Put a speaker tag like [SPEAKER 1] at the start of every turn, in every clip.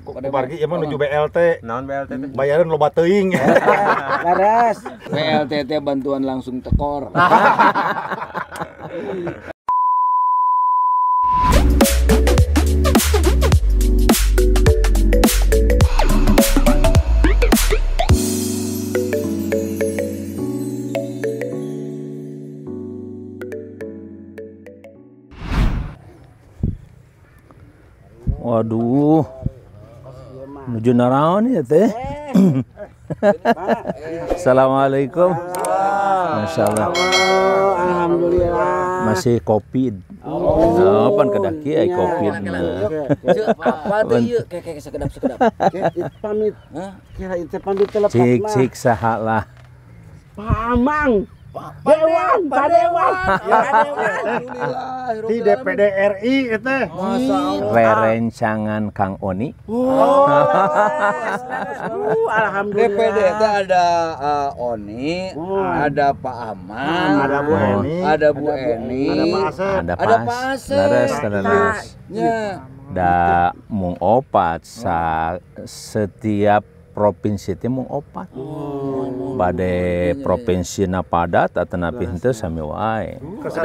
[SPEAKER 1] Kumargi ya nuju BLT. Naon BLT teh? Bayaran loba teuing. Laras.
[SPEAKER 2] BLT teh bantuan langsung tekor.
[SPEAKER 3] Waduh. Jurnarawan ya teh. Eh, Assalamualaikum. Masya Allah.
[SPEAKER 1] Alhamdulillah.
[SPEAKER 3] Masih COVID. Oh, oh pan kedaki ya COVID. Apa yuk kayak sekedap sekedap.
[SPEAKER 1] Pamit. Kira itu pamit telepon. Cik cik
[SPEAKER 3] sahalah.
[SPEAKER 1] Pamang. Pak Dewan, iya, ya, Pak Dewan. Di DPD RI itu.
[SPEAKER 3] Perencangan Kang Oni. Oh,
[SPEAKER 2] alhamdulillah. DPD uh, itu ada uh, Oni, oh. ada Pak Aman, hmm, ada Bu oh. Eni, ada Bu Eni, ada Pak Asep, ada Pak Asep. Terus, terus. Ya. Iya.
[SPEAKER 3] Da mung opat sa oh. setiap provinsi itu mau opat. Oh, provinsi na padat atau napi hente sami wae.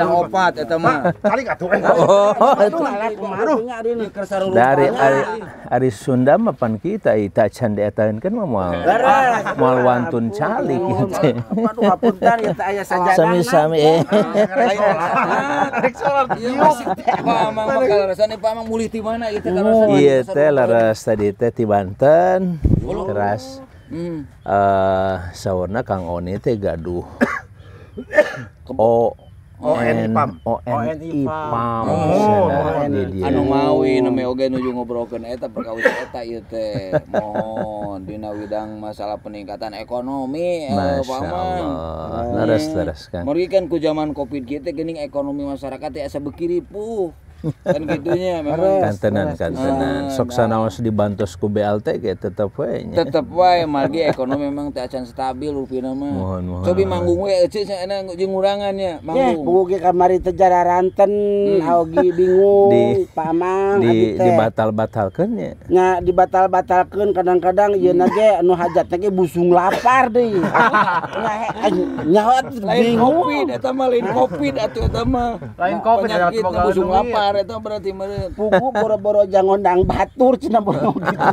[SPEAKER 2] opat eta mah.
[SPEAKER 3] Kali atuh oh,
[SPEAKER 1] oh, eh. Dari ari,
[SPEAKER 3] ari Sunda mapan kita ita can dietaeun kan mah moal wantun cali. Oh, gitu. Aduh saja. Sami-sami
[SPEAKER 2] mana Iya teh
[SPEAKER 3] iya, laras tadi teh di Banten. Teras hmm. uh, eh, sauna Kang Oni teh gaduh. o ONI PAM. ONI PAM. Oh, oh anu mawi nami
[SPEAKER 2] oge nuju ngobrolkeun eta perkawis eta ieu teh.
[SPEAKER 3] Mohon
[SPEAKER 2] dina widang masalah peningkatan ekonomi eh, paman.
[SPEAKER 3] Leres leres kan. Mori
[SPEAKER 2] kan ku zaman Covid kieu teh geuning ekonomi masyarakat teh asa bekiri puh kan gitunya memang kantenan kantenan ah, sok
[SPEAKER 3] nah. sanaos dibantos ku BLT ge tetep wae nya tetep
[SPEAKER 2] wae margi ekonomi memang teh acan stabil rupina mah
[SPEAKER 3] mohon mohon cobi manggung
[SPEAKER 2] we euceuh cenah jeung urangan nya manggung
[SPEAKER 1] buku
[SPEAKER 3] ge kamari teh jararanten hmm. aogi bingung di,
[SPEAKER 2] pamang
[SPEAKER 3] di, dibatal-batalkeun nya
[SPEAKER 2] nya
[SPEAKER 1] dibatal-batalkeun kadang-kadang yeuna ge anu hajat ge busung lapar deui nyaho eh, lain covid
[SPEAKER 2] eta mah lain covid atuh eta mah lain covid atuh busung lapar kelar itu berarti pugu
[SPEAKER 1] boro-boro jangondang batur cina boro
[SPEAKER 2] gitu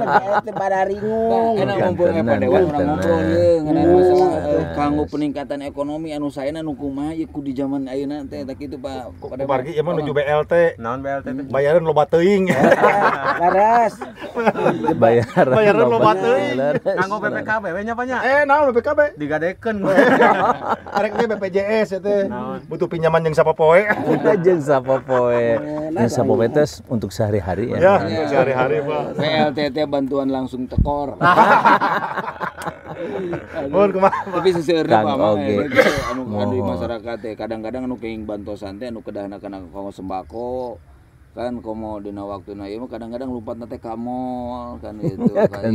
[SPEAKER 2] teh pada ringung enak ngumpul apa dewa urang ngumpul ngeunaan masalah kanggo peningkatan ekonomi anu saena nu kumaha ieu ku di zaman ayeuna teh tak kitu Pak pada bargi ieu mah nuju oh.
[SPEAKER 1] BLT naon BLT bayaran loba teuing
[SPEAKER 2] laras
[SPEAKER 1] bayaran bayaran loba teuing kanggo BPKB we nya banyak eh naon BPKB digadekeun arek ya, teh BPJS teh
[SPEAKER 3] butuh pinjaman jeung sapa poe jeung sapa poe iya. Nah, Sapopetes untuk sehari-hari ya. Ya, ya. sehari-hari, Pak.
[SPEAKER 2] PLTT bantuan langsung tekor. Mohon kumaha? Tapi seseureuna Pak Oke. Anu anu masyarakat teh ya, kadang-kadang anu keing bantuan santai, anu kedahna kana komo sembako kan komo dina waktu na ieu ya, kadang-kadang lupa teh mall kan gitu. Kentenan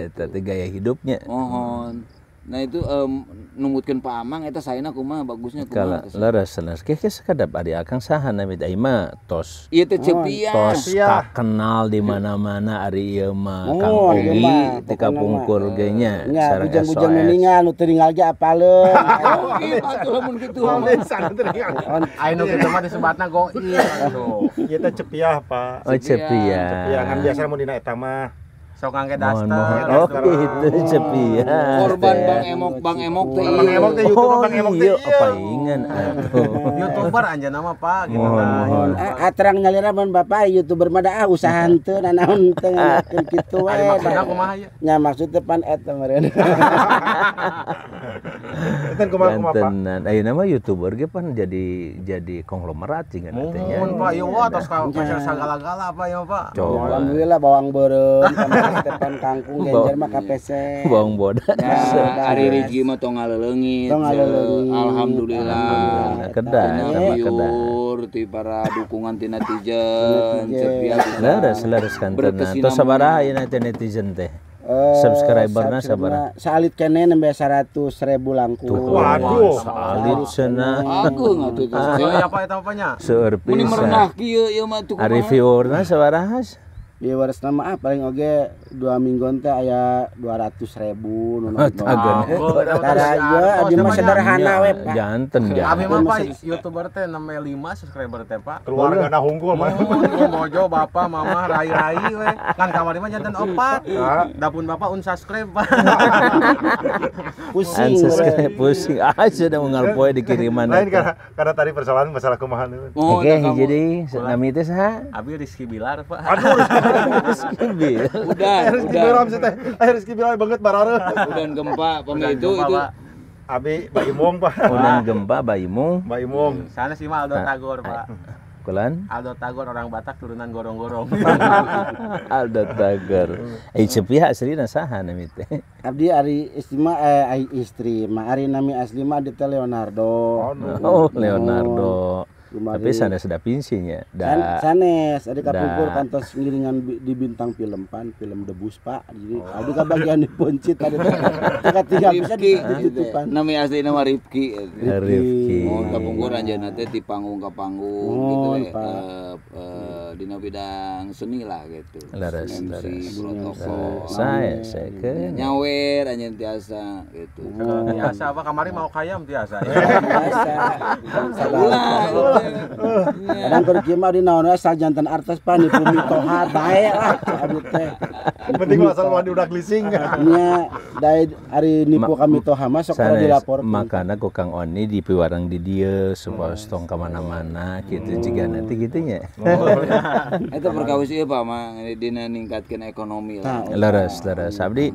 [SPEAKER 3] gitu, kan, eta gitu. teh gaya hidupnya.
[SPEAKER 2] Mohon. Nah itu um, numutkan Pak Amang itu saya kumah bagusnya kuma.
[SPEAKER 3] Laras senas. Kayaknya sekadap ada akang saha nami ima tos. Iya itu cepia. Oh, tos tak kenal di mana-mana ari iya mah oh, Kang Ogi di kapungkur eh, ge nya. Ya bujang-bujang mendingan
[SPEAKER 1] nu teringal ge apaleun. Ogi patuh lamun kitu. Oh, Ayo kitu mah disebatna go. Iya itu cepia Pak. Oh cepia. Cepia kan biasa mau dina eta mah sok ngangge daster
[SPEAKER 3] oh itu ya korban bang emok
[SPEAKER 1] bang emok tuh, bang
[SPEAKER 2] emok tuh
[SPEAKER 3] youtuber bang emok teh oh, iya, apa ingan oh.
[SPEAKER 1] youtuber aja nama pak gitu nah kan. eh, atrang nyalira mun bapak youtuber mah dah ah, usaha henteu nanaon teu ngelakeun kitu wae maksudna kumaha
[SPEAKER 3] iya? nya maksud depan eta eh, meureun Enten kumaha kumaha Pak. Tenan, nama YouTuber ge pan jadi jadi konglomerat cenah oh, teh Mun Pak ieu atos ka iya. pacar
[SPEAKER 1] sagala-gala Pak ya
[SPEAKER 3] Pak. Coba. Alhamdulillah bawang beureum
[SPEAKER 1] pan kangkung janjar mah kapese. Bawang bodas. Ya, nah, Ari Rigi mah
[SPEAKER 2] tong ngaleungit. Tong Alhamdulillah. Kedah, sama kedah ti para dukungan ti netizen. Selara,
[SPEAKER 3] selara kantenan. Tos sabaraha ieu netizen teh. Uh, oh, subscribernya sabar
[SPEAKER 1] salit kene nembe 100 ribu langkung Tuh, waduh salit cenah agung atuh apa iya, iya, eta apanya
[SPEAKER 3] seueur
[SPEAKER 2] pisan merenah kieu ieu iya, mah tuh ari viewerna
[SPEAKER 1] sabaraha waris nama ah, paling oke dua minggu teh ayah dua ratus ribu karena
[SPEAKER 3] iya, sederhana web janten kami mah pak
[SPEAKER 1] youtuber teh enam lima subscriber teh pak keluarga nah hunkul mah oh, mojo bapak mama rai rai we kan kamar mah janten opat ah. dapun bapak unsubscribe pak pusing unsubscribe
[SPEAKER 3] pusing aja ah, udah mengalpoi poe dikiriman lain karena
[SPEAKER 1] karena tadi persoalan masalah kumaha oh, oke
[SPEAKER 3] jadi nama itu sah abi Rizky Bilar pak Rizky Bil. Udah, Rizky Bil Ramsi
[SPEAKER 2] teh. Rizky Bil banget barare. Udan gempa pemain itu itu
[SPEAKER 1] Abi Bayi Mung Pak. Udan
[SPEAKER 3] gempa Bayi Mung. Bayi Mung.
[SPEAKER 1] Sana sih mah Aldo nah. Tagor Pak. Kulan? Aldo Tagor orang Batak turunan gorong-gorong.
[SPEAKER 3] Aldo Tagor. Eh sepihak asli saha nami teh.
[SPEAKER 1] Abdi ari istima eh istri ma ari nami asli mah di Leonardo. Oh, oh Leonardo.
[SPEAKER 3] Lumari. Tapi sanes sudah pinsinya. Da, San, sanes ada kapungkur
[SPEAKER 1] kantos ngiringan di bintang film pan, film debus pak. Jadi oh. ada bagian di poncit ada tiga bisa di tutupan. Gitu ya.
[SPEAKER 2] Nama asli nama Rifki. Eh, Rifki. Oh kapungkur aja nanti di panggung ke panggung oh, gitu ya. Eh, eh, di bidang seni lah gitu. Laras, laras. laras. Saya, oh, saya iya. ke. Nyawer aja asa gitu. Biasa oh, iya. apa kamari mau kayam tiasa. biasa. Ulah. Iya.
[SPEAKER 1] Kadang keur di mah dinaon we sajanten artes pani bumi tohat bae lah abdi teh. Penting asal mandi udah lising. Nya dari hari nipu kami toha mah sok ora dilapor.
[SPEAKER 3] Makana ku Kang Oni di piwarang di dia supaya stong kemana mana-mana kitu oh. nanti gitunya oh,
[SPEAKER 2] itu iya. perkawis ieu Pak mah dina ningkatkeun ekonomi
[SPEAKER 3] lah. Leres, leres. Abdi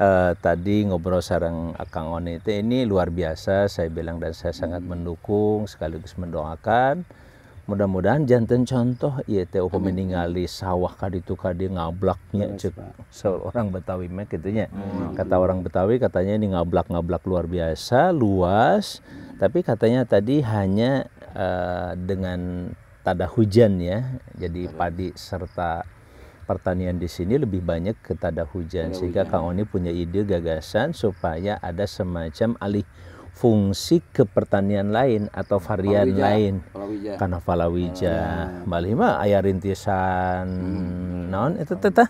[SPEAKER 3] uh, tadi ngobrol sarang Kang Oni itu ini luar biasa saya bilang dan saya sangat hmm. mendukung sekaligus mendoakan mudah-mudahan jantan contoh ya teh upa meninggali sawah kadi itu kadi ngablaknya cek seorang Betawi mah gitu hmm. kata orang Betawi katanya ini ngablak ngablak luar biasa luas tapi katanya tadi hanya uh, dengan tada hujan ya jadi padi serta pertanian di sini lebih banyak ketada hujan sehingga hujan. Kang Oni punya ide gagasan supaya ada semacam alih fungsi ke pertanian lain atau varian Palawija. lain Palawija. karena falawija malih mah ayah rintisan hmm. non itu teteh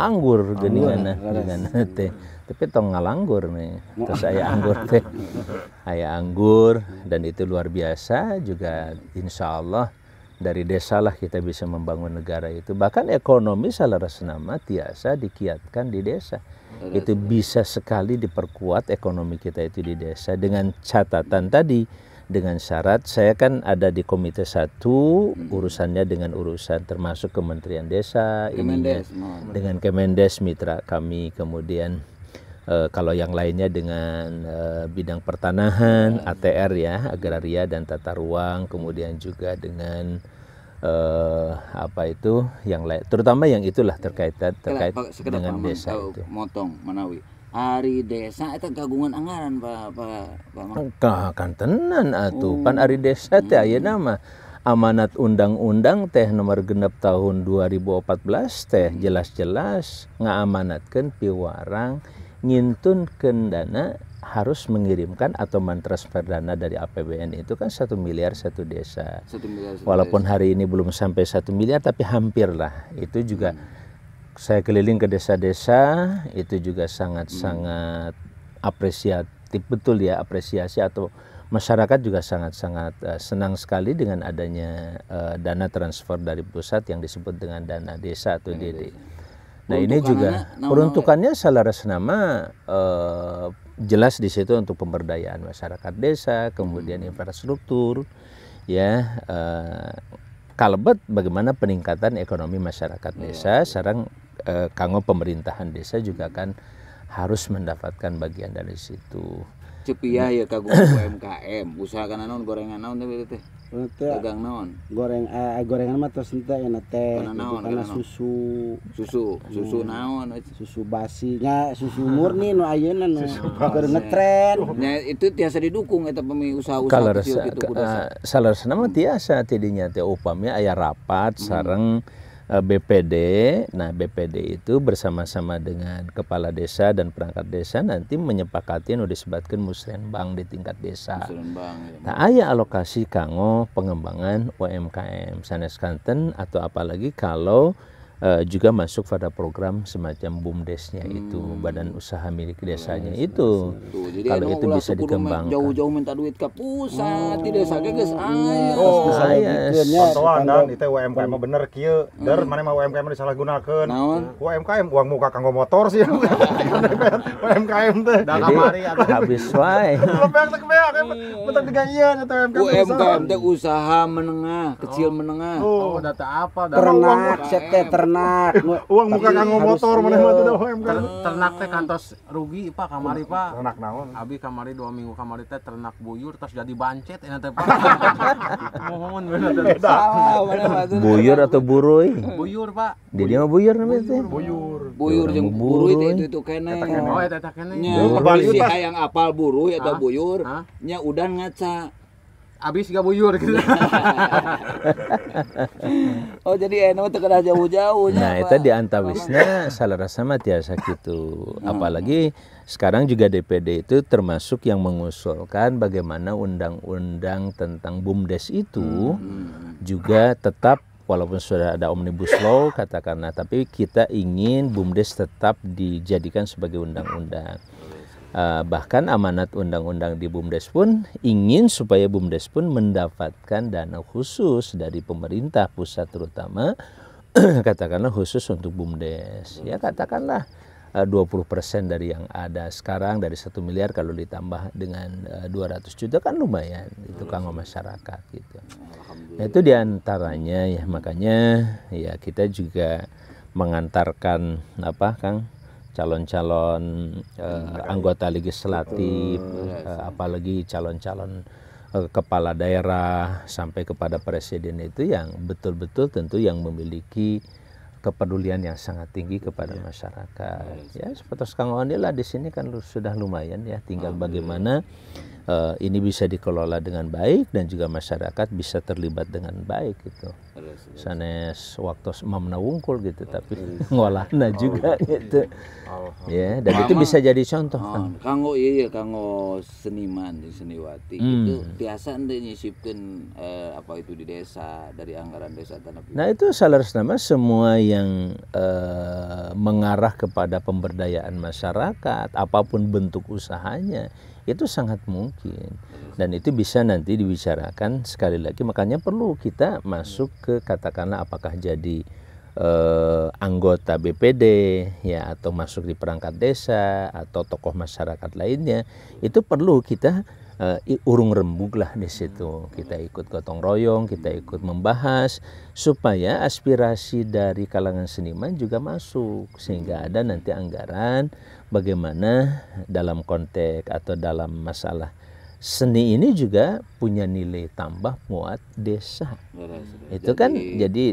[SPEAKER 3] anggur geningan nah, dengan teh tapi tong ngalanggur nih terus ayah anggur teh ayah anggur dan itu luar biasa juga insya Allah dari desa lah kita bisa membangun negara itu. Bahkan ekonomi salarasnama tiasa dikiatkan di desa. Itu bisa sekali diperkuat ekonomi kita itu di desa dengan catatan tadi dengan syarat saya kan ada di komite satu urusannya dengan urusan termasuk kementerian desa Kemendes. ini ya. dengan Kemendes mitra kami kemudian e, kalau yang lainnya dengan e, bidang pertanahan, hmm. ATR ya, agraria dan tata ruang, kemudian juga dengan e, apa itu yang lain, terutama yang itulah terkait terkait Kala,
[SPEAKER 2] dengan Pak, desa itu. Motong Manawi. Ari desa itu kagungan anggaran Pak Pak
[SPEAKER 3] Pak. Kan, kan tenan atuh pan oh. ari desa teh hmm. nama amanat undang-undang teh nomor genep tahun 2014 teh hmm. jelas-jelas ngaamanatkan piwarang ngintun dana harus mengirimkan atau mentransfer dana dari APBN itu kan satu miliar satu desa. Satu miliar. Satu Walaupun desa. hari ini belum sampai satu miliar, tapi hampir lah. Itu juga hmm. saya keliling ke desa-desa, itu juga sangat-sangat hmm. apresiatif betul ya apresiasi atau masyarakat juga sangat-sangat uh, senang sekali dengan adanya uh, dana transfer dari pusat yang disebut dengan dana desa atau dana DD. Nah ini juga anak, peruntukannya selaras nama eh, jelas di situ untuk pemberdayaan masyarakat desa, kemudian hmm. infrastruktur, ya eh, kalbet bagaimana peningkatan ekonomi masyarakat iya, desa. Iya. Sekarang eh, kanggo pemerintahan desa juga kan harus mendapatkan bagian dari situ cepiah
[SPEAKER 2] iya. ya kagum UMKM usaha kana naon gorengan naon tapi teh dagang naon goreng
[SPEAKER 1] uh, gorengan mah terus ente ya teh karena susu
[SPEAKER 2] susu susu iya. naon
[SPEAKER 1] eh. susu basi nya susu murni nu ayeuna nu keur ngetren
[SPEAKER 2] nya itu tiasa didukung eta pemi usaha-usaha kecil gitu kudu eh,
[SPEAKER 3] salah nama tiasa tidinya teh upamnya aya rapat hmm. sareng hmm. Eh, BPD. Nah, BPD itu bersama-sama dengan kepala desa dan perangkat desa nanti menyepakati yang disebutkan musrenbang di tingkat desa. Musrenbang. Ya. Nah, ayah alokasi kanggo pengembangan UMKM sanes Kanten atau apalagi kalau uh, juga masuk pada program semacam bumdesnya hmm. itu badan usaha milik desanya hmm. itu Jadi kalau itu bisa dikembangkan jauh-jauh minta duit ke
[SPEAKER 2] pusat oh. di desa geus aya iya. oh aya soalnya
[SPEAKER 1] itu UMKM bener kieu hmm. der mana mah UMKM disalahgunakeun UMKM uang
[SPEAKER 2] muka kanggo motor sih UMKM
[SPEAKER 1] teh da kamari
[SPEAKER 2] habis wae iya.
[SPEAKER 1] UMKM teh
[SPEAKER 2] usaha menengah kecil
[SPEAKER 1] oh. menengah oh data apa data perenang ternak uang muka kanggo motor mana dah tuh kan ternak teh kantos rugi pak kamari pak ternak naon abi kamari dua minggu kamari teh ternak buyur terus jadi bancet enak teh pak mohon
[SPEAKER 3] buyur atau buruy buyur pak dia mah buyur namanya teh buyur buyur yang buruy itu itu kene oh
[SPEAKER 2] itu kene nya yang apal buruy atau buyur nya udah ngaca habis gak buyur gitu. Iya. oh jadi enak itu kena jauh-jauh Nah itu
[SPEAKER 3] di antawisnya salah rasa mati sakit gitu. Apalagi sekarang juga DPD itu termasuk yang mengusulkan bagaimana undang-undang tentang BUMDes itu hmm. juga tetap walaupun sudah ada omnibus law katakanlah tapi kita ingin BUMDes tetap dijadikan sebagai undang-undang. Uh, bahkan amanat undang-undang di BUMDes pun ingin supaya BUMDes pun mendapatkan dana khusus dari pemerintah pusat terutama katakanlah khusus untuk BUMDes. Ya katakanlah 20% eh, dari yang ada sekarang dari satu miliar kalau ditambah dengan 200 eh, juta kan lumayan itu iya kanggo masyarakat gitu. Nah, itu diantaranya ya makanya ya kita juga mengantarkan apa Kang calon-calon uh, anggota legislatif, uh, iya, iya, eh, iya. apalagi calon-calon uh, kepala daerah sampai kepada presiden itu yang betul-betul tentu yang memiliki kepedulian yang sangat tinggi kepada ya. masyarakat. Ya, seperti Kang lah di sini kan sudah lumayan ya, tinggal bagaimana uh, ini bisa dikelola dengan baik dan juga masyarakat bisa terlibat dengan baik gitu sanes waktu mamna wungkul gitu oh, tapi ngolahna oh, juga iya, iya, iya. gitu ya dan itu bisa jadi contoh ah, kan
[SPEAKER 2] kanggo iya kanggo seniman di seniwati hmm. itu biasa anda nyisipkan eh, apa itu di desa dari anggaran desa tanah
[SPEAKER 3] nah itu nama semua yang eh, mengarah kepada pemberdayaan masyarakat apapun bentuk usahanya itu sangat mungkin dan itu bisa nanti dibicarakan sekali lagi makanya perlu kita masuk ke katakanlah apakah jadi eh, anggota BPD ya atau masuk di perangkat desa atau tokoh masyarakat lainnya itu perlu kita uh, urung rembuk lah di situ. Hmm. Kita ikut gotong royong, kita ikut membahas supaya aspirasi dari kalangan seniman juga masuk sehingga hmm. ada nanti anggaran bagaimana dalam konteks atau dalam masalah seni ini juga punya nilai tambah buat desa. Itu jadi, kan jadi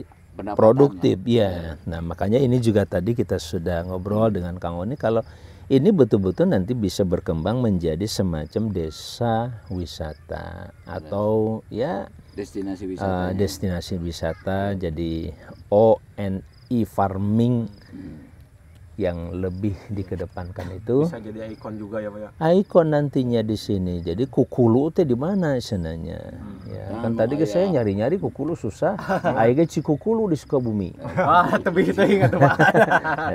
[SPEAKER 3] produktif ya. Nah, makanya ini juga tadi kita sudah ngobrol dengan Kang Oni kalau ini betul-betul nanti bisa berkembang menjadi semacam desa wisata atau
[SPEAKER 2] ya destinasi eh, wisata. Uh,
[SPEAKER 3] destinasi wisata jadi ONI farming. Hmm yang lebih dikedepankan iya. itu bisa
[SPEAKER 1] jadi ikon juga ya pak
[SPEAKER 3] ya ikon nantinya di sini jadi kukulu teh di mana sebenarnya hmm. ya nah, kan tadi ke iya. saya nyari nyari kukulu susah ayo cikukulu di sukabumi
[SPEAKER 2] ah tapi kita ingat
[SPEAKER 3] pak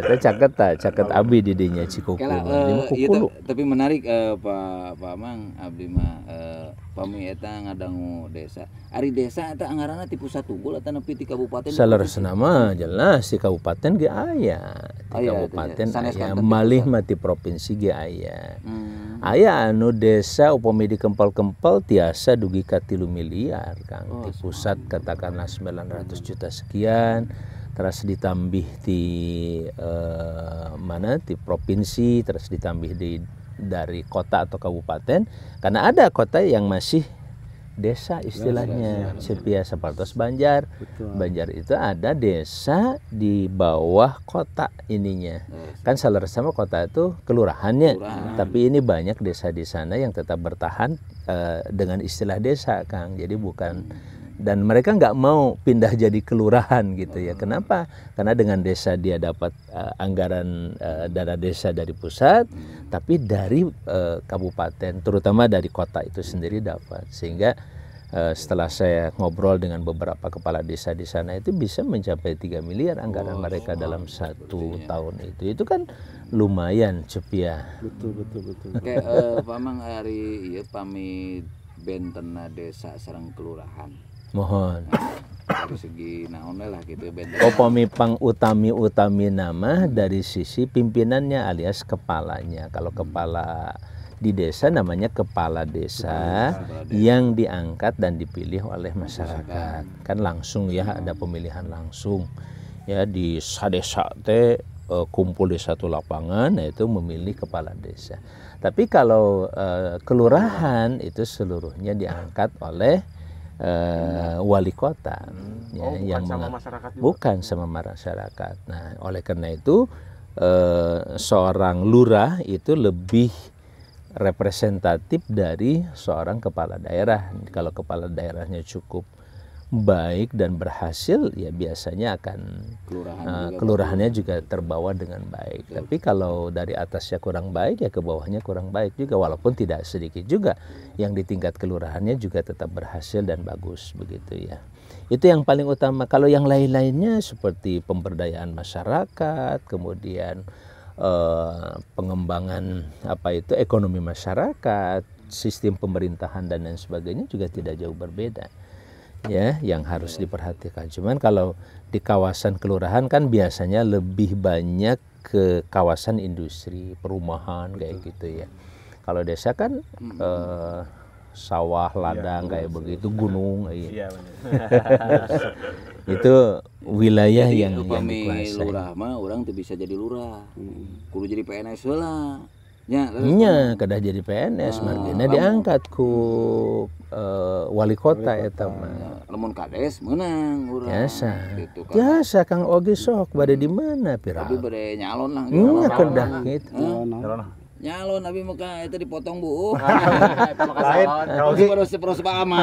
[SPEAKER 3] itu ya, caket tak caket abi didinya cikukulu Kela, uh, kukulu
[SPEAKER 2] itu, tapi menarik uh, pak pak mang abdi mah uh, pami eta ngadangu desa Ari desa eta anggaranna ti pusat tunggul eta nepi ti kabupaten
[SPEAKER 3] Saleresna mah jelas si kabupaten ge aya ti oh iya, kabupaten aya malih mah ti provinsi ge aya hmm. aya anu desa upami di kempal-kempal tiasa dugi ka 3 miliar Kang ti oh, pusat katakanlah 900 juta sekian terus ditambih di eh, mana di provinsi terus ditambih di dari kota atau kabupaten karena ada kota yang masih desa istilahnya Sepia Separtos Banjar Betul. Banjar itu ada desa di bawah kota ininya yes. kan salah sama kota itu kelurahannya Kelurahan. tapi ini banyak desa di sana yang tetap bertahan uh, dengan istilah desa Kang jadi bukan hmm dan mereka nggak mau pindah jadi kelurahan gitu ya. Kenapa? Karena dengan desa dia dapat uh, anggaran uh, dana desa dari pusat, tapi dari uh, kabupaten, terutama dari kota itu sendiri dapat. Sehingga uh, setelah saya ngobrol dengan beberapa kepala desa di sana itu bisa mencapai 3 miliar anggaran oh, mereka oh, dalam satu ya. tahun itu. Itu kan lumayan cepia. Betul betul betul. Oke, okay, uh,
[SPEAKER 2] Pamang hari ya pamit bentena desa sarang kelurahan mohon segi lah gitu beda oh
[SPEAKER 3] pemipang utami utami nama dari sisi pimpinannya alias kepalanya kalau kepala di desa namanya kepala desa, yang diangkat dan dipilih oleh masyarakat kan langsung ya hmm. ada pemilihan langsung ya di desa teh eh, kumpul di satu lapangan yaitu nah memilih kepala desa tapi kalau uh, kelurahan itu seluruhnya diangkat oleh uh, wali kota hmm. ya, oh, bukan sama masyarakat bukan sama masyarakat. Nah, oleh karena itu uh, seorang lurah itu lebih representatif dari seorang kepala daerah. Kalau kepala daerahnya cukup baik dan berhasil ya biasanya akan Kelurahan uh, juga kelurahannya juga terbawa dengan baik. Betul. Tapi kalau dari atasnya kurang baik ya ke bawahnya kurang baik juga walaupun tidak sedikit juga yang di tingkat kelurahannya juga tetap berhasil dan bagus begitu ya. Itu yang paling utama. Kalau yang lain-lainnya seperti pemberdayaan masyarakat, kemudian uh, pengembangan apa itu ekonomi masyarakat, sistem pemerintahan dan lain sebagainya juga tidak jauh berbeda ya yang harus diperhatikan. Cuman kalau di kawasan kelurahan kan biasanya lebih banyak ke kawasan industri, perumahan Betul. kayak gitu ya. Kalau desa kan -hmm. eh, sawah, iya, ladang ya, kayak begitu, gunung kayak Ya, iya, itu wilayah jadi, yang yang dikuasai. Lurah
[SPEAKER 2] mah orang tuh bisa jadi lurah. Hmm. Kudu jadi PNS lah Ya, Nya
[SPEAKER 3] kedah jadi PNS, ah, margina diangkat ku uh, wali kota, ya kota. eta mah. Ya. Lamun
[SPEAKER 2] kades menang
[SPEAKER 3] urang. Biasa. Gitu, kan. Biasa Kang Ogi sok bade di mana pirang. Tapi
[SPEAKER 2] bade nyalon lah. Nya kedah
[SPEAKER 3] gitu. Nyalon
[SPEAKER 2] nyalon tapi muka itu dipotong bu ah.
[SPEAKER 1] lain kalau di terus pak pahama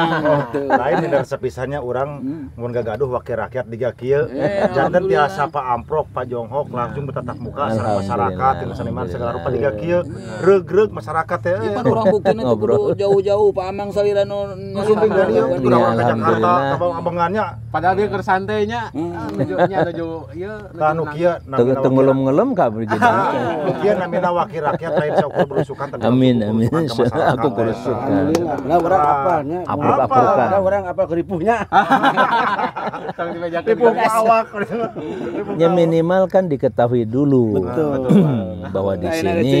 [SPEAKER 1] lain tidak gitu. iya. sepisahnya orang mau hmm. gak gaduh wakil rakyat di gakil eh, jangan biasa pak amprok pak jonghok langsung bertatap muka sama masyarakat dengan seniman segala rupa di gakil iya. regreg masyarakat ya itu iya, kan orang bukan itu bro jauh-jauh pak amang saliran nu sumping dari itu
[SPEAKER 2] udah Jakarta
[SPEAKER 1] abang-abangannya padahal dia kersantainya ada
[SPEAKER 3] hmm. jauh ya
[SPEAKER 2] tanu
[SPEAKER 1] kieu
[SPEAKER 3] tenggelam-ngelam ka jadi kian
[SPEAKER 1] namina wakil rakyat
[SPEAKER 3] amin amin aku berusukan ya. nah
[SPEAKER 1] orang apa nya
[SPEAKER 3] apa apa orang
[SPEAKER 1] apa keripuhnya
[SPEAKER 3] ripuh awak ya minimal kan diketahui dulu betul hmm, bahwa di nah, sini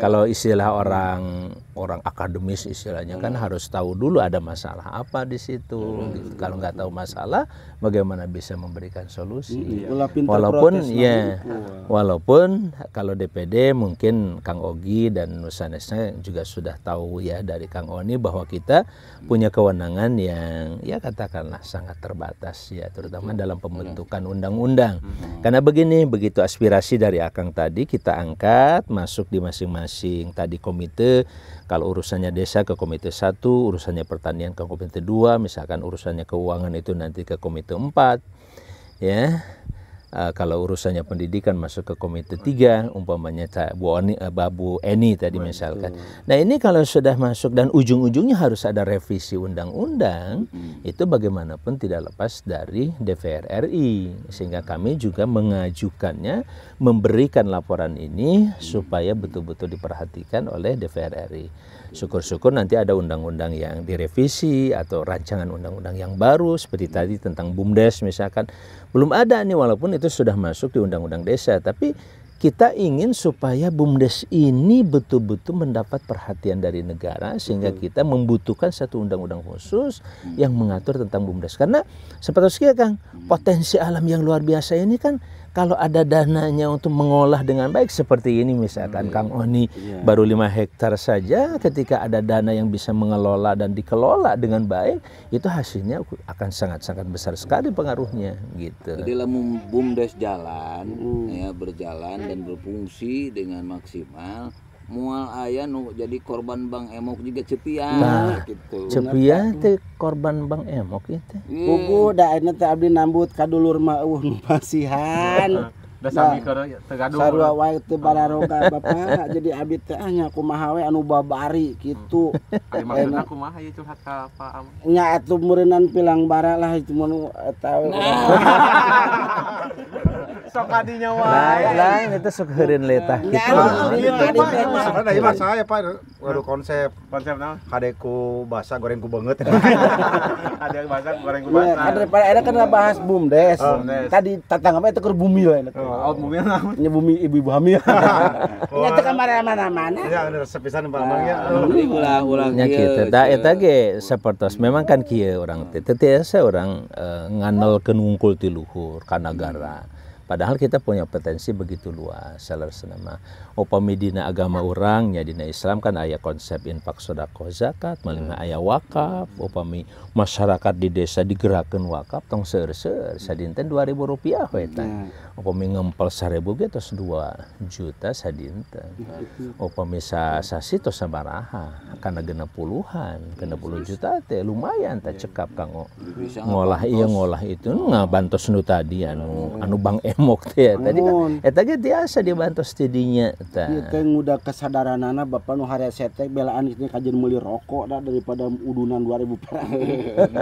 [SPEAKER 3] kalau istilah orang orang akademis istilahnya kan hmm. kan harus tahu dulu ada masalah apa di situ. Hmm. Gitu. Kalau nggak tahu masalah, bagaimana bisa memberikan solusi? Hmm. Iya. Walaupun ya, walaupun kalau DPD mungkin Kang Ogi dan Nusanesnya juga sudah tahu ya dari Kang Oni bahwa kita hmm. punya kewenangan yang ya katakanlah sangat terbatas ya, terutama dalam hmm. pembentukan undang-undang. Hmm. Karena begini, begitu aspirasi dari Akang tadi kita angkat masuk di masing-masing tadi komite kalau urusannya desa ke komite 1, urusannya pertanian ke komite 2, misalkan urusannya keuangan itu nanti ke komite 4. Ya uh, kalau urusannya pendidikan masuk ke komite tiga umpamanya Bu, Oni, uh, eh, Babu Eni tadi Betul. misalkan. Nah ini kalau sudah masuk dan ujung-ujungnya harus ada revisi undang-undang hmm. itu bagaimanapun tidak lepas dari DPR RI sehingga kami juga mengajukannya memberikan laporan ini supaya betul-betul diperhatikan oleh DPR RI. Syukur-syukur nanti ada undang-undang yang direvisi atau rancangan undang-undang yang baru seperti tadi tentang BUMDes misalkan. Belum ada nih walaupun itu sudah masuk di undang-undang desa, tapi kita ingin supaya BUMDes ini betul-betul mendapat perhatian dari negara sehingga kita membutuhkan satu undang-undang khusus hmm. yang mengatur tentang BUMDes karena sepatutnya Kang hmm. potensi alam yang luar biasa ini kan kalau ada dananya untuk mengolah dengan baik seperti ini misalkan hmm. Kang Oni yeah. baru 5 hektar saja ketika ada dana yang bisa mengelola dan dikelola dengan baik itu hasilnya akan sangat-sangat besar sekali pengaruhnya gitu. Jadi
[SPEAKER 2] bumdes jalan hmm. ya berjalan dan berfungsi dengan maksimal mual ayah nu jadi korban Bang Emok juga cepian nah, gitu. Cepian
[SPEAKER 3] teh korban Bang Emok itu. Gugu da eta teh
[SPEAKER 1] abdi nambut kadulur dulur mah pasihan. Ya, ah. bapak, jadi Abi tehnya ah, kumahawe anu babari gitu itu murinan pilang baralah eh, itu tahu nah. sok adinya Lain
[SPEAKER 3] itu sok heureun leutah
[SPEAKER 1] Pak konsep. Konsep naon? Kadeku basa goreng ku banget. basa goreng ku basa. Ada daripada iya, ada kan bahas bumdes. Tadi tatang apa? Itu keur bumi laut mobil laut. Nyebumi ibu-ibu hamil. Nya teu kamar mana-mana. Ya ada sepisan pamannya. Ah, ulah
[SPEAKER 2] ulah nya ya, kitu. Da
[SPEAKER 3] eta iya. ge iya. sapertos memang kan kieu orang teh. Teu tiasa urang eh, nganelkeun ngungkul ti luhur ka negara. Padahal kita punya potensi begitu luas salah senama upami dina agama orang dina Islam kan ayah konsep infak sodako zakat malingna hmm. ayah wakaf upami masyarakat di desa digerakkan wakaf tong ser, ser sadinten dua ribu rupiah weta upami ya. ngempel seribu gitu dua juta sadinten ya, upami sa sasi to sabaraha karena genap puluhan kena ya, puluh juta teh lumayan tak cekap kanggo ngolah iya ngolah itu ngabantos nu tadi anu anu bang emok teh tadi kan tadi ge tiasa dibantos tidinya kita
[SPEAKER 1] udah kesadaran anak Bapak Nuhara setek belaan itu kajen muli rokok dah daripada udunan 2000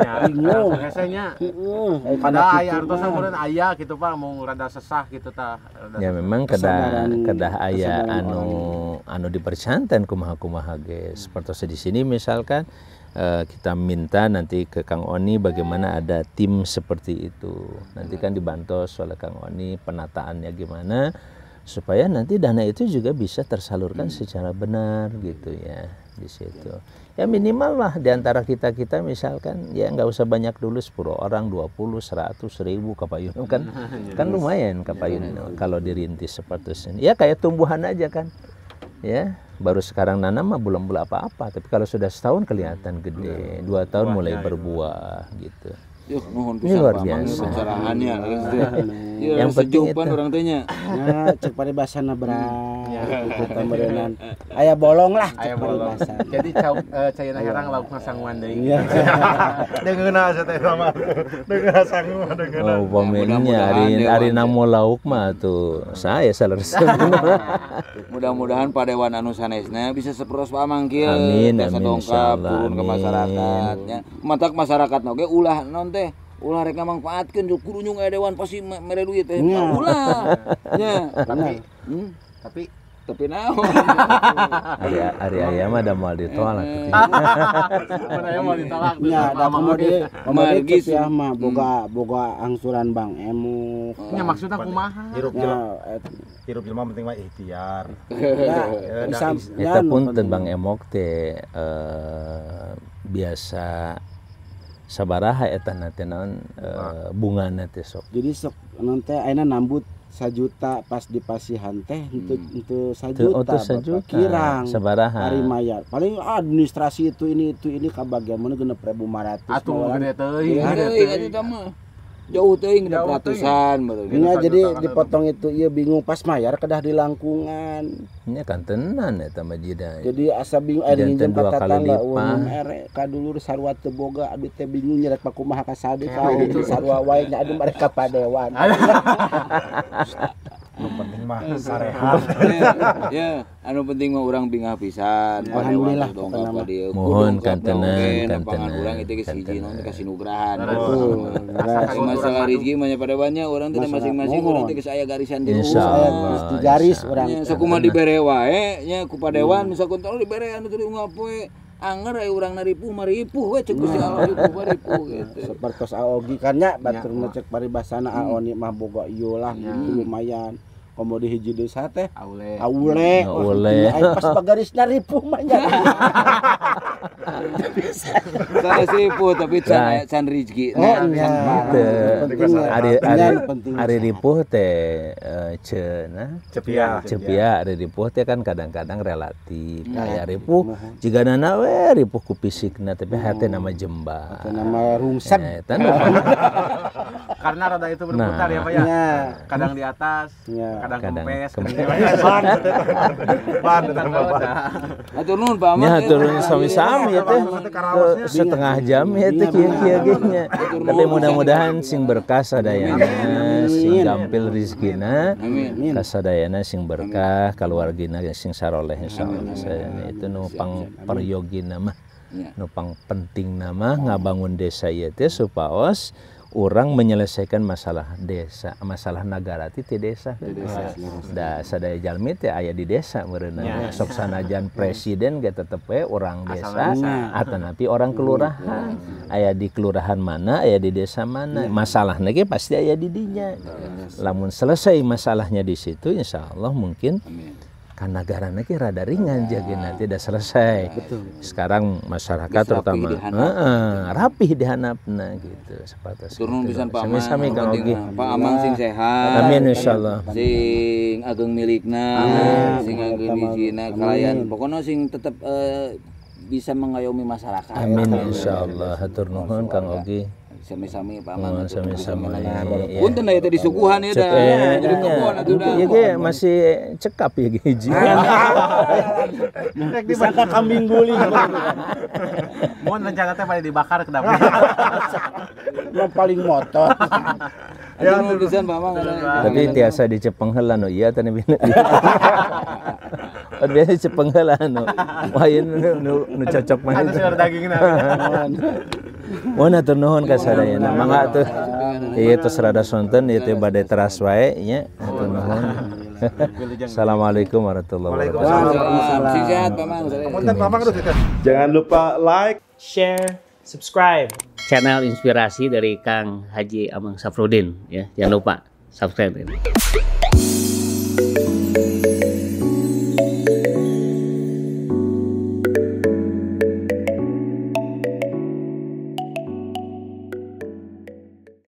[SPEAKER 3] ayah atau
[SPEAKER 1] ayah gitu Pak mau rada sesah gitu ta
[SPEAKER 3] ya memang kada kada ayah anu anu dipersanten kumaha-kumaha guys seperti di sini misalkan eh, kita minta nanti ke Kang Oni bagaimana ada tim seperti itu. Nanti kan dibantu oleh Kang Oni penataannya gimana supaya nanti dana itu juga bisa tersalurkan hmm. secara benar gitu ya di situ ya minimal lah di antara kita kita misalkan ya nggak usah banyak dulu 10 orang 20 100 ribu kapayun kan iya, kan iya. lumayan kapayun iya, kalau dirintis seperti ini ya kayak tumbuhan aja kan ya baru sekarang nanam mah belum belum apa-apa tapi kalau sudah setahun kelihatan gede dua tahun mulai berbuah gitu Yuk, mohon pisan luar biasa. Pencerahannya, iya, yang penting itu. orang tanya.
[SPEAKER 2] Nah, ya,
[SPEAKER 3] cek pada bahasa nabrak.
[SPEAKER 1] Ya, Ayah bolong lah. Ayah bolong. Jadi cau eh, cayana herang lauk sangguan deui. Iya. Dengeuna asa teh sama. Dengeuna sangwan.
[SPEAKER 2] dengeuna. Oh,
[SPEAKER 3] pamennya ya, hari hari namo ya. lauk mah tuh. Saya selesai.
[SPEAKER 2] Mudah-mudahan pada wan anu sanesna bisa sepros Pak kieu. Amin, amin. Dongkap ke masyarakat. Matak masyarakat oge ulah non teh ulah rek manfaatkeun jo kurunyung aya dewan pasti mere duit teh. Ya. Ulah.
[SPEAKER 3] Nya. Tapi
[SPEAKER 2] hmm? tapi tapi naon. Ari ari aya mah
[SPEAKER 3] da mal ditolak.
[SPEAKER 2] Mun aya mal ditolak. Nya da komodi komodi ya
[SPEAKER 1] mah boga hmm. boga angsuran Bang Emu. Nya maksudnya kumaha? Hirup ya. jelema. Hirup jelema penting mah ikhtiar. Ya, ya eta ya, pun Bang
[SPEAKER 3] Emok teh eh, biasa sabaraha eta nanti naon e, ah. bunga nanti sok jadi sok nanti aina nambut sajuta pas di pasihan teh untuk
[SPEAKER 1] hmm. untuk sajuta, untuk sajuta. kirang sabaraha hari mayat paling administrasi itu ini itu ini kabagian mana genep ribu maratus atau gede teh gede
[SPEAKER 2] teh jauh tuh genep ratusan jadi dipotong
[SPEAKER 1] itu iya bingung pas mayar kedah di langkungan
[SPEAKER 3] ini kan tenan ya tambah jeda ya.
[SPEAKER 1] jadi asa bingung air nginjem kata tatangga umum ere eh, kadulur sarwa teboga boga abdi teh bingung nyeret paku maha kasadi ka nah, sarua wae nya adu mereka padewan nu penting mah anu sarehan ya
[SPEAKER 2] anu penting mah orang bingah pisan ya, alhamdulillah dongkap ka dieu mohon kantenan kantenan urang itu geus hiji naon kasih nugrahan masalah rezeki mah pada banyak orang teh masing-masing urang teh geus aya garisan di insyaallah garis urang ya, sakumaha dibere wae nya ku padewan hmm. misalkan dibere anu teu ungap we anger ai orang naripuh, maripuh. we cek Gusti hmm. Allah ripu maripu
[SPEAKER 1] gitu. Sepertos aogi kan nya batur ya. mah cek paribasana aoni mah boga ieu lah hmm. lumayan komo di hiji desa teh aule
[SPEAKER 2] aule ya aule iya, pas
[SPEAKER 1] bagarisna ripuh mah nya
[SPEAKER 2] saya ripuh tapi can nah. can rezeki oh nah, iya ari ari ari
[SPEAKER 3] ripuh teh eh, cenah ya, cepia cepia ari ripuh teh kan kadang-kadang relatif kayak iya. ripuh jika nana we ripuh ku fisikna tapi hate nama jemba nama rungsep eh,
[SPEAKER 1] karena roda itu berputar ya, nah. ya pak ya yeah. kadang di atas yeah. kadang, kadang kempes ban
[SPEAKER 2] ban nah. ban turun pak ya,
[SPEAKER 3] ya turun iya, sami sami ya teh setengah jam ya teh kia kia gini tapi mudah-mudahan sing berkah sadayana sing gampil rizkina kasadayana sing berkah keluargina sing saroleh insyaallah saya itu numpang peryogi nama iya. numpang penting nama ngabangun desa ya teh supaos orang menyelesaikan masalah desa masalah negara itu di desa da sadaya jalmi teh aya di desa merenang ya, sok sanajan ya. presiden ge tetep we orang desa atau nanti orang iya. kelurahan aya di kelurahan mana aya di desa mana iya. masalahnya ge pasti aya di dinya iya, lamun selesai masalahnya di situ insyaallah mungkin Amin karena negara kira rada ringan ya. jadi nanti udah selesai. Betul. Sekarang masyarakat Bisa terutama rapi dihanap, uh, uh, rapih dihanap nah gitu sepatu. Gitu Turun pisan Pak Aman. Sami kang oge. Gitu.
[SPEAKER 2] Pak Aman sing sehat. Amin insyaallah. Sing ageng milikna, sing ageng dijina kalayan. Pokoknya sing tetap uh, eh, bisa mengayomi masyarakat. Amin insyaallah.
[SPEAKER 3] Hatur nuhun Kang Ogi sami-sami Amang. oh, sami-sami punten ya tadi suguhan ya dah iya, jadi iya. kebon atuh dah ya ge iya, masih cekap ya ge hiji rek dibakar kambing guling mohon rencana teh
[SPEAKER 1] paling dibakar kedap yang paling motor
[SPEAKER 2] ya nulisan Amang. tapi tiasa
[SPEAKER 3] di Jepang iya, nu ieu teh biasa cepengheula nu wah nu cocok mah ada suara dagingnya. Wana tur nuhun ka sadayana. Ya? Mangga tuh ieu iya, teh sarada sonten ieu ya, teh bade teras wae nya. Tur nuhun. Assalamualaikum warahmatullahi
[SPEAKER 1] wabarakatuh.
[SPEAKER 3] Jangan lupa like, share, subscribe. Channel inspirasi dari Kang Haji Amang Safrudin ya. Jangan lupa subscribe ini.